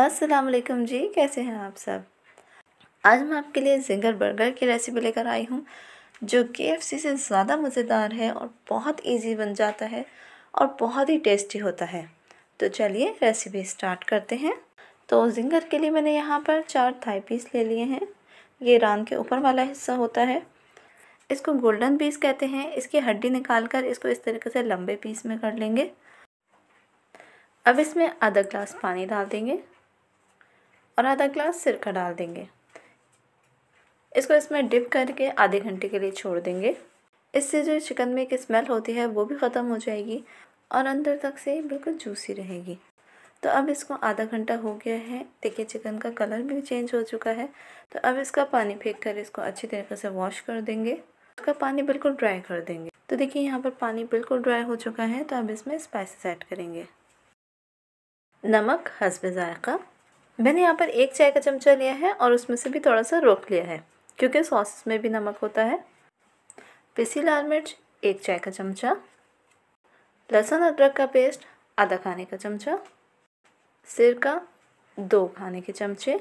अस्सलाम वालेकुम जी कैसे हैं आप सब आज मैं आपके लिए जिंगर बर्गर की रेसिपी लेकर आई हूँ जो के से ज़्यादा मज़ेदार है और बहुत इजी बन जाता है और बहुत ही टेस्टी होता है तो चलिए रेसिपी स्टार्ट करते हैं तो जिंगर के लिए मैंने यहाँ पर चार थाई पीस ले लिए हैं ये रान के ऊपर वाला हिस्सा होता है इसको गोल्डन पीस कहते हैं इसकी हड्डी निकाल कर इसको इस तरीके से लंबे पीस में कर लेंगे अब इसमें आधा ग्लास पानी डाल देंगे और आधा ग्लास सिरका डाल देंगे इसको इसमें डिप करके आधे घंटे के लिए छोड़ देंगे इससे जो चिकन में एक स्मेल होती है वो भी ख़त्म हो जाएगी और अंदर तक से बिल्कुल जूसी रहेगी तो अब इसको आधा घंटा हो गया है देखिए चिकन का कलर भी चेंज हो चुका है तो अब इसका पानी फेंक कर इसको अच्छी तरीके से वॉश कर देंगे इसका पानी बिल्कुल ड्राई कर देंगे तो देखिए यहाँ पर पानी बिल्कुल ड्राई हो चुका है तो अब इसमें स्पाइसेस ऐड करेंगे नमक हसब ज़ायक़ा मैंने यहाँ पर एक चाय का चमचा लिया है और उसमें से भी थोड़ा सा रोक लिया है क्योंकि सॉसेस में भी नमक होता है पिसी लाल मिर्च एक चाय का चमचा लहसुन अदरक का पेस्ट आधा खाने का चमचा सिरका दो खाने के चमचे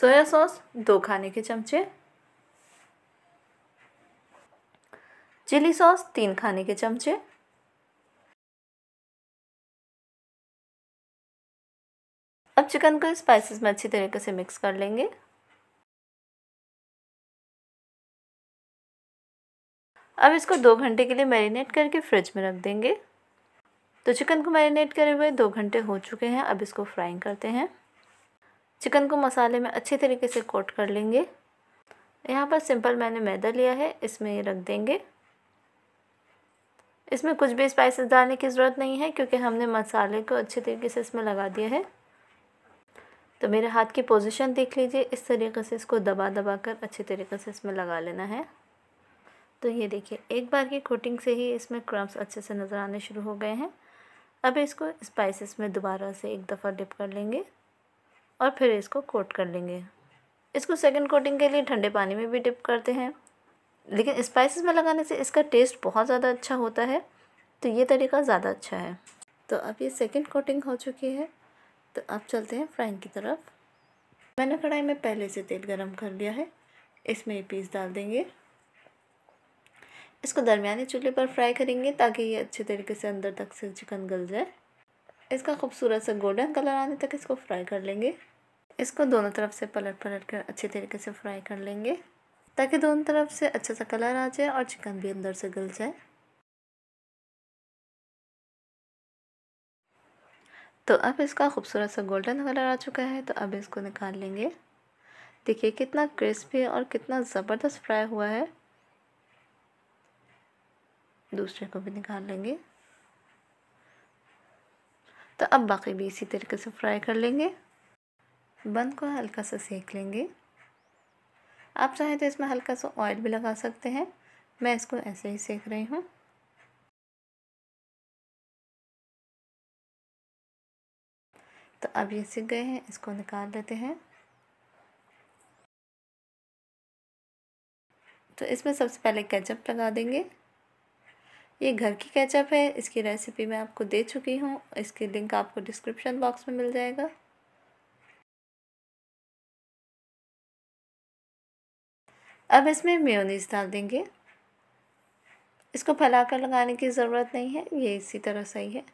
सोया सॉस दो खाने के चमचे चिली सॉस तीन खाने के चमचे चिकन को स्पाइसेस में अच्छी तरीके से मिक्स कर लेंगे अब इसको दो घंटे के लिए मैरिनेट करके फ्रिज में रख देंगे तो चिकन को मैरिनेट करे हुए दो घंटे हो चुके हैं अब इसको फ्राइंग करते हैं चिकन को मसाले में अच्छे तरीके से कोट कर लेंगे यहाँ पर सिंपल मैंने मैदा लिया है इसमें ये रख देंगे इसमें कुछ भी स्पाइसेस डालने की ज़रूरत नहीं है क्योंकि हमने मसाले को अच्छे तरीके से इसमें लगा दिया है तो मेरे हाथ की पोजीशन देख लीजिए इस तरीके से इसको दबा दबा कर अच्छे तरीके से इसमें लगा लेना है तो ये देखिए एक बार की कोटिंग से ही इसमें क्रम्स अच्छे से नज़र आने शुरू हो गए हैं अब इसको स्पाइसेस में दोबारा से एक दफ़ा डिप कर लेंगे और फिर इसको कोट कर लेंगे इसको सेकंड कोटिंग के लिए ठंडे पानी में भी डिप करते हैं लेकिन स्पाइसेस में लगाने से इसका टेस्ट बहुत ज़्यादा अच्छा होता है तो ये तरीका ज़्यादा अच्छा है तो अब ये सेकंड कोटिंग हो चुकी है तो अब चलते हैं फ्राइंग की तरफ मैंने कढ़ाई में पहले से तेल गरम कर लिया है इसमें ये पीस डाल देंगे इसको दरमियाने चूल्हे पर फ्राई करेंगे ताकि ये अच्छे तरीके से अंदर तक से चिकन गल जाए इसका खूबसूरत सा गोल्डन कलर आने तक इसको फ्राई कर लेंगे इसको दोनों तरफ से पलट पलट कर अच्छे तरीके से फ्राई कर लेंगे ताकि दोनों तरफ से अच्छा सा कलर आ जाए और चिकन भी अंदर से गल जाए तो अब इसका खूबसूरत सा गोल्डन कलर आ चुका है तो अब इसको निकाल लेंगे देखिए कितना क्रिस्पी और कितना ज़बरदस्त फ्राई हुआ है दूसरे को भी निकाल लेंगे तो अब बाकी भी इसी तरीके से फ्राई कर लेंगे बन को हल्का सा सेक लेंगे आप चाहें तो इसमें हल्का सा ऑयल भी लगा सकते हैं मैं इसको ऐसे ही सेक रही हूँ तो अब ये सीख गए हैं इसको निकाल लेते हैं तो इसमें सबसे पहले कैचअप लगा देंगे ये घर की कैचअप है इसकी रेसिपी मैं आपको दे चुकी हूँ इसकी लिंक आपको डिस्क्रिप्शन बॉक्स में मिल जाएगा अब इसमें मेयोनीज डाल देंगे इसको फैलाकर लगाने की ज़रूरत नहीं है ये इसी तरह सही है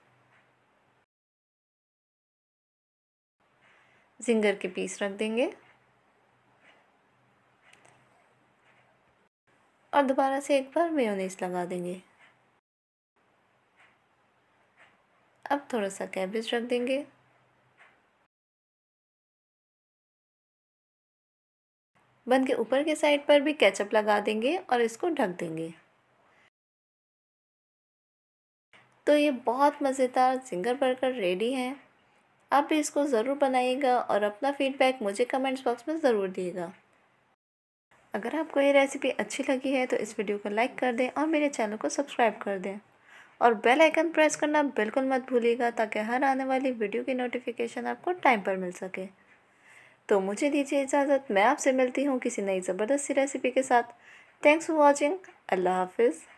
जिंगर के पीस रख देंगे और दोबारा से एक बार मेयोनीस लगा देंगे अब थोड़ा सा कैबेज रख देंगे बन के ऊपर के साइड पर भी केचप लगा देंगे और इसको ढक देंगे तो ये बहुत मज़ेदार सिंगर बर्गर रेडी है आप भी इसको ज़रूर बनाइएगा और अपना फीडबैक मुझे कमेंट्स बॉक्स में ज़रूर दिएगा अगर आपको ये रेसिपी अच्छी लगी है तो इस वीडियो को लाइक कर दें और मेरे चैनल को सब्सक्राइब कर दें और बेल आइकन प्रेस करना बिल्कुल मत भूलिएगा ताकि हर आने वाली वीडियो की नोटिफिकेशन आपको टाइम पर मिल सके तो मुझे दीजिए इजाज़त मैं आपसे मिलती हूँ किसी नई ज़बरदस्ती रेसिपी के साथ थैंक्स फॉर वॉचिंग अल्लाह हाफिज़